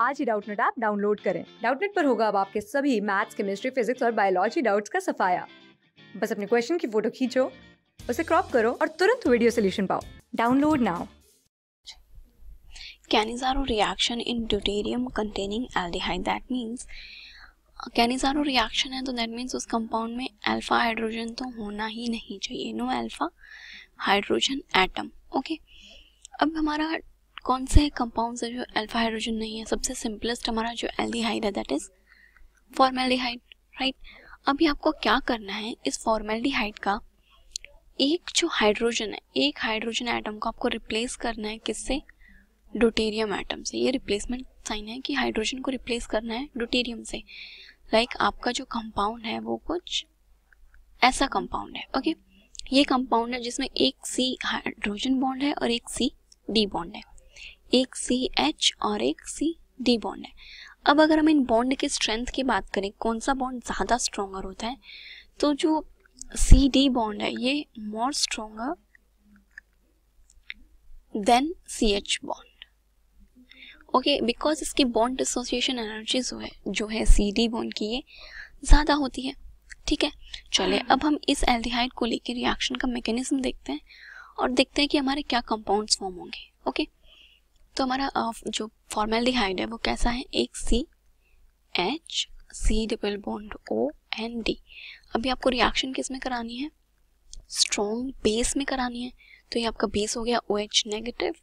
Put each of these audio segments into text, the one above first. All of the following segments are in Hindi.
आज ही डाउटनेट ऐप डाउनलोड करें डाउटनेट पर होगा अब आपके सभी मैथ्स केमिस्ट्री फिजिक्स और बायोलॉजी डाउट्स का सफाया बस अपने क्वेश्चन की फोटो खींचो उसे क्रॉप करो और तुरंत वीडियो सोल्यूशन पाओ download now Cannizzaro reaction in deuterium containing aldehyde that means Cannizzaro reaction है तो that means उस compound में alpha hydrogen तो होना ही नहीं चाहिए no alpha hydrogen atom okay अब हमारा कौन से कंपाउंड्स है जो अल्फा हाइड्रोजन नहीं है सबसे सिंपलेस्ट हमारा जो एल्डिहाइड है दैट इज फॉर्मेल्डिहाइड राइट अभी आपको क्या करना है इस फॉर्मेल्डिहाइड का एक जो हाइड्रोजन है एक हाइड्रोजन एटम को आपको रिप्लेस करना है किससे ड्यूटेरियम एटम से ये रिप्लेसमेंट साइन है कि हाइड्रोजन को रिप्लेस करना है ड्यूटेरियम से लाइक like आपका जो कंपाउंड है वो कुछ ऐसा कंपाउंड है ओके okay? ये कंपाउंड है जिसमें एक सी हाइड्रोजन बॉन्ड है और एक सी डी बॉन्ड है एक सी एच और एक सी डी बॉन्ड है अब अगर हम इन बॉन्ड के स्ट्रेंथ की बात करें कौन सा बॉन्ड ज़्यादा स्ट्रोंगर होता है तो जो सी डी बॉन्ड है ये more stronger then C H bond okay because इसकी बॉन्ड एसोसिएशन एनर्जी जो है जो है सी डी बॉन्ड की ये ज़्यादा होती है ठीक है चले अब हम इस एल्डिहाइड को लेकर रिएक्शन का मैकेनिज्म देखते हैं और देखते हैं कि हमारे क्या कंपाउंड्स फॉर्म होंगे ओके okay? तो हमारा जो फॉर्मेल्डिहाइड है वो कैसा है एक C H C double bond O N D अभी आपको रिएक्शन किस में करानी है स्ट्रॉन्ग बेस में करानी है तो ये आपका बेस हो गया ओ एच नेगेटिव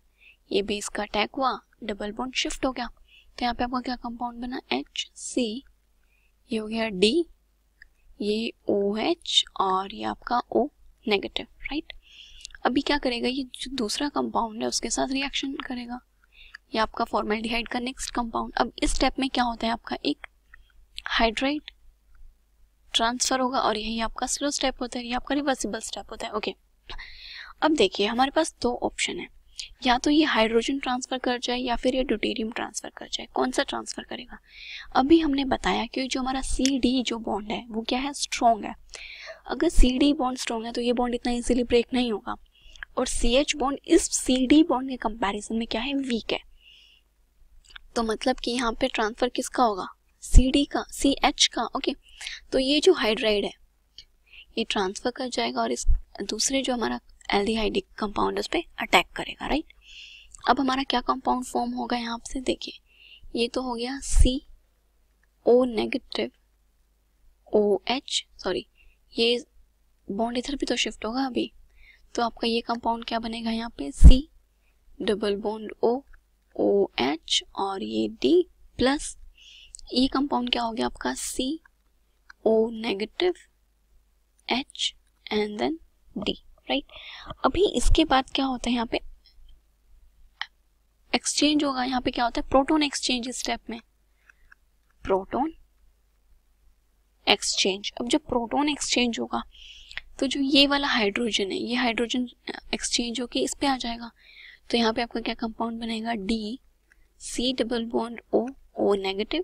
ये बेस का अटैक हुआ डबल बॉन्ड शिफ्ट हो गया तो यहाँ पे आपका क्या कंपाउंड बना एच सी ये हो गया डी ये ओ एच और ये आपका ओ नेगेटिव राइट अभी क्या करेगा ये जो दूसरा कंपाउंड है उसके साथ रिएक्शन करेगा ये आपका फॉर्मेल्डिहाइड का नेक्स्ट कंपाउंड अब इस स्टेप में क्या होता है आपका एक हाइड्राइड ट्रांसफर होगा और यही आपका स्लो स्टेप होता है ये आपका रिवर्सिबल स्टेप होता है ओके अब देखिए हमारे पास दो ऑप्शन है या तो ये हाइड्रोजन ट्रांसफर कर जाए या फिर ये ड्यूटेरियम ट्रांसफर कर जाए कौन सा ट्रांसफर करेगा अभी हमने बताया कि जो हमारा सी डी जो बॉन्ड है वो क्या है स्ट्रॉन्ग है अगर सी डी बॉन्ड स्ट्रॉन्ग है तो ये बॉन्ड इतना इजीली ब्रेक नहीं होगा और सी एच बॉन्ड इस सी डी बॉन्ड के कंपैरिजन में क्या है वीक है तो मतलब कि यहाँ पे ट्रांसफर किसका होगा सी डी का सी एच का ओके तो ये जो हाइड्राइड है ये ट्रांसफर कर जाएगा और इस दूसरे जो हमारा एल्डिहाइडिक कंपाउंड उस पर अटैक करेगा राइट अब हमारा क्या कंपाउंड फॉर्म होगा यहाँ से देखिए ये तो हो गया C O negative O H sorry ये बॉन्ड इधर भी तो शिफ्ट होगा अभी तो आपका ये कंपाउंड क्या बनेगा यहाँ पे C double bond O O H और ये डी प्लस ये कंपाउंड क्या हो गया आपका C O negative H and then D right अभी इसके बाद क्या होता है यहाँ पे एक्सचेंज होगा यहाँ पे क्या होता है प्रोटोन एक्सचेंज स्टेप में प्रोटोन एक्सचेंज अब जब प्रोटोन एक्सचेंज होगा तो जो ये वाला हाइड्रोजन है ये हाइड्रोजन एक्सचेंज होके इस पे आ जाएगा तो यहाँ पे आपका क्या कंपाउंड बनेगा D C double bond O O negative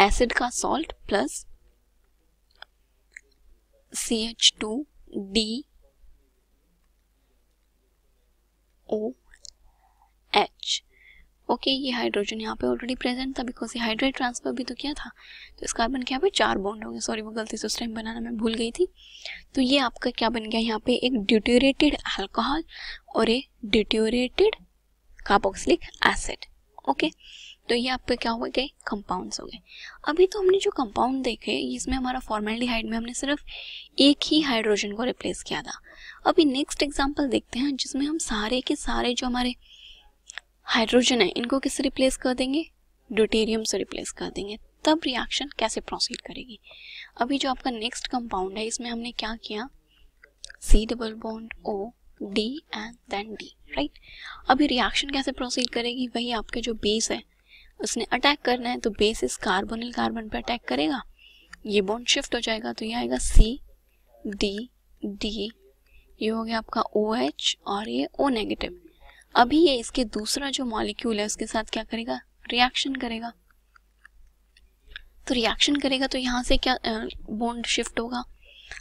acid का salt plus C H two D O H okay ये हाइड्रोजन यहाँ पे ऑलरेडी प्रेजेंट था बिकॉज ये हाइड्रेट ट्रांसफर भी तो किया था तो इस कार्बन के यहाँ पे चार बॉन्ड हो गए सॉरी वो गलती से उस टाइम बनाना मैं भूल गई थी तो ये आपका क्या बन गया यहाँ पे एक ड्यूटोरेटेड अल्कोहल और एक ड्यूटोरेटेड कार्बोक्सिलिक एसिड ओके तो ये आपके क्या हो गए कंपाउंड्स हो गए अभी तो हमने जो कंपाउंड देखे इसमें हमारा फॉर्मेलिहाइड में हमने सिर्फ एक ही हाइड्रोजन को रिप्लेस किया था अभी नेक्स्ट एग्जाम्पल देखते हैं जिसमें हम सारे के सारे जो हमारे हाइड्रोजन है इनको किससे रिप्लेस कर देंगे ड्यूटेरियम से रिप्लेस कर देंगे तब रिएक्शन कैसे प्रोसीड करेगी अभी जो आपका नेक्स्ट कंपाउंड है इसमें हमने क्या किया C double bond O D and then D right अभी रिएक्शन कैसे प्रोसीड करेगी वही आपके जो बेस है उसने अटैक करना है तो बेस इस कार्बोनिल कार्बन पर अटैक करेगा ये बॉन्ड शिफ्ट हो जाएगा तो ये आएगा सी डी डी ये हो गया आपका ओ OH एच और ये ओ नेगेटिव अभी ये इसके दूसरा जो मॉलिक्यूल है उसके साथ क्या करेगा रिएक्शन करेगा तो रिएक्शन करेगा तो यहाँ से क्या बॉन्ड शिफ्ट होगा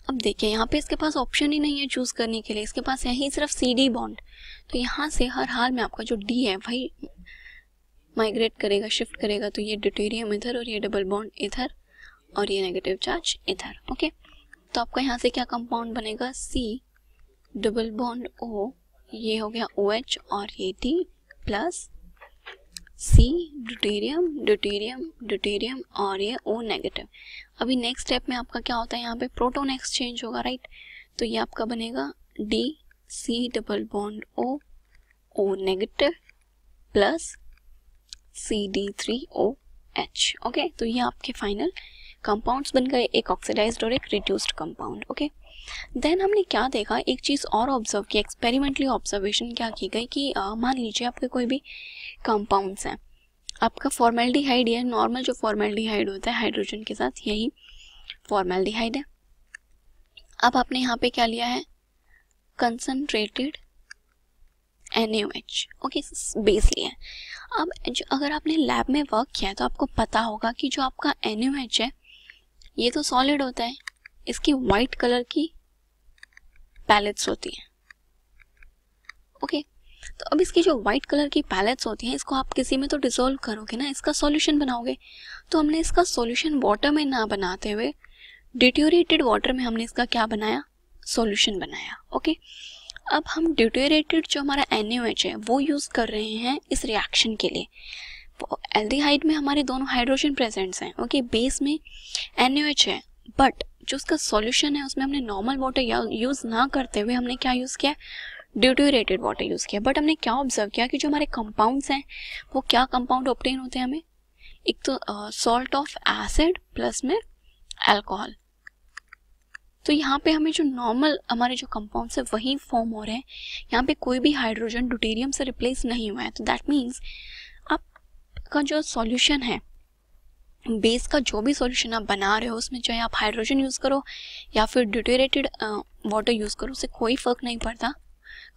अब देखिए यहाँ पे इसके पास ऑप्शन ही नहीं है चूज करने के लिए इसके पास है ही सिर्फ सी डी बॉन्ड तो यहाँ से हर हाल में आपका जो डी है वही माइग्रेट करेगा शिफ्ट करेगा तो ये ड्यूटेरियम इधर और ये डबल बॉन्ड इधर और ये नेगेटिव चार्ज इधर ओके तो आपका यहाँ से क्या कंपाउंड बनेगा सी डबल बॉन्ड ओ ये हो गया ओ OH और ये D plus C deuterium deuterium deuterium और ये ओ नेगेटिव अभी नेक्स्ट स्टेप में आपका क्या होता है यहाँ पे प्रोटोन एक्सचेंज होगा राइट तो ये आपका बनेगा D C double bond O O negative plus C D three O H okay तो ये आपके फाइनल कंपाउंड्स बन गए एक ऑक्सीडाइज्ड और एक रिड्यूस्ड कंपाउंड ओके देन हमने क्या देखा एक चीज़ और ऑब्जर्व की एक्सपेरिमेंटली ऑब्जर्वेशन क्या की गई कि मान लीजिए आपके कोई भी कंपाउंड्स हैं आपका फॉर्मेल्डिहाइड है नॉर्मल जो फॉर्मेल्डिहाइड होता है हाइड्रोजन के साथ यही फॉर्मेल्डिहाइड है अब आपने यहाँ पे क्या लिया है कंसनट्रेटेड एन ओके बेस लिया है अब अगर आपने लैब में वर्क किया है तो आपको पता होगा कि जो आपका एन है ये तो सॉलिड होता है इसकी वाइट कलर की पैलेट्स होती हैं ओके तो अब इसकी जो व्हाइट कलर की पैलेट्स होती हैं इसको आप किसी में तो डिसोल्व करोगे ना इसका सॉल्यूशन बनाओगे तो हमने इसका सॉल्यूशन वाटर में ना बनाते हुए डिट्योरेटेड वाटर में हमने इसका क्या बनाया सॉल्यूशन बनाया ओके अब हम डिट्योरेटेड जो हमारा एन है वो यूज़ कर रहे हैं इस रिएक्शन के लिए एल्डिहाइड में हमारे दोनों हाइड्रोजन प्रेजेंट्स हैं ओके बेस में एन है बट जो उसका सॉल्यूशन है उसमें हमने नॉर्मल वाटर यूज़ ना करते हुए हमने क्या यूज़ किया ड्यूट्यूरेटेड वाटर यूज़ किया बट हमने क्या ऑब्जर्व किया कि जो हमारे कंपाउंड्स हैं वो क्या कंपाउंड ऑप्टेन होते हैं हमें एक तो सॉल्ट ऑफ एसिड प्लस में एल्कोहल तो यहाँ पे हमें जो नॉर्मल हमारे जो कंपाउंड्स है वही फॉर्म हो रहे हैं यहाँ पे कोई भी हाइड्रोजन ड्यूटेरियम से रिप्लेस नहीं हुआ है तो दैट मीन्स आपका जो सॉल्यूशन है बेस का जो भी सॉल्यूशन आप बना रहे हो उसमें चाहे आप हाइड्रोजन यूज़ करो या फिर ड्यूटेरेटेड वाटर यूज़ करो उससे कोई फ़र्क नहीं पड़ता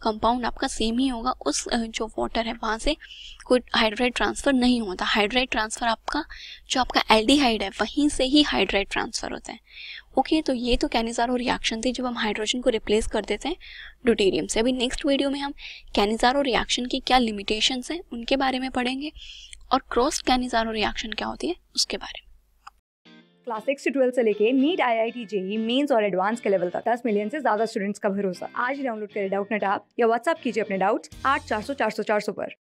कंपाउंड आपका सेम ही होगा उस जो वाटर है वहाँ से कोई हाइड्राइड ट्रांसफ़र नहीं होता हाइड्राइड ट्रांसफ़र आपका जो आपका एल्डिहाइड है वहीं से ही हाइड्राइड ट्रांसफ़र होता है ओके तो ये तो कैनिजारो रिएक्शन थी जब हम हाइड्रोजन को रिप्लेस कर देते हैं ड्यूटेरियम से अभी नेक्स्ट वीडियो में हम कैनिजारो रिएक्शन की क्या लिमिटेशंस हैं उनके बारे में पढ़ेंगे और क्रॉस कैनिजानो रिएक्शन क्या होती है उसके बारे में क्लास सिक्स से ट्वेल्व से लेके NEET I I T JEE mains और एडवांस के लेवल तक दस मिलियन से ज्यादा स्टूडेंट्स का भरोसा आज डाउनलोड करें डाउट नेट ऐप या व्हाट्सअप कीजिए अपने डाउट्स आठ चार सौ चार सौ चार सौ पर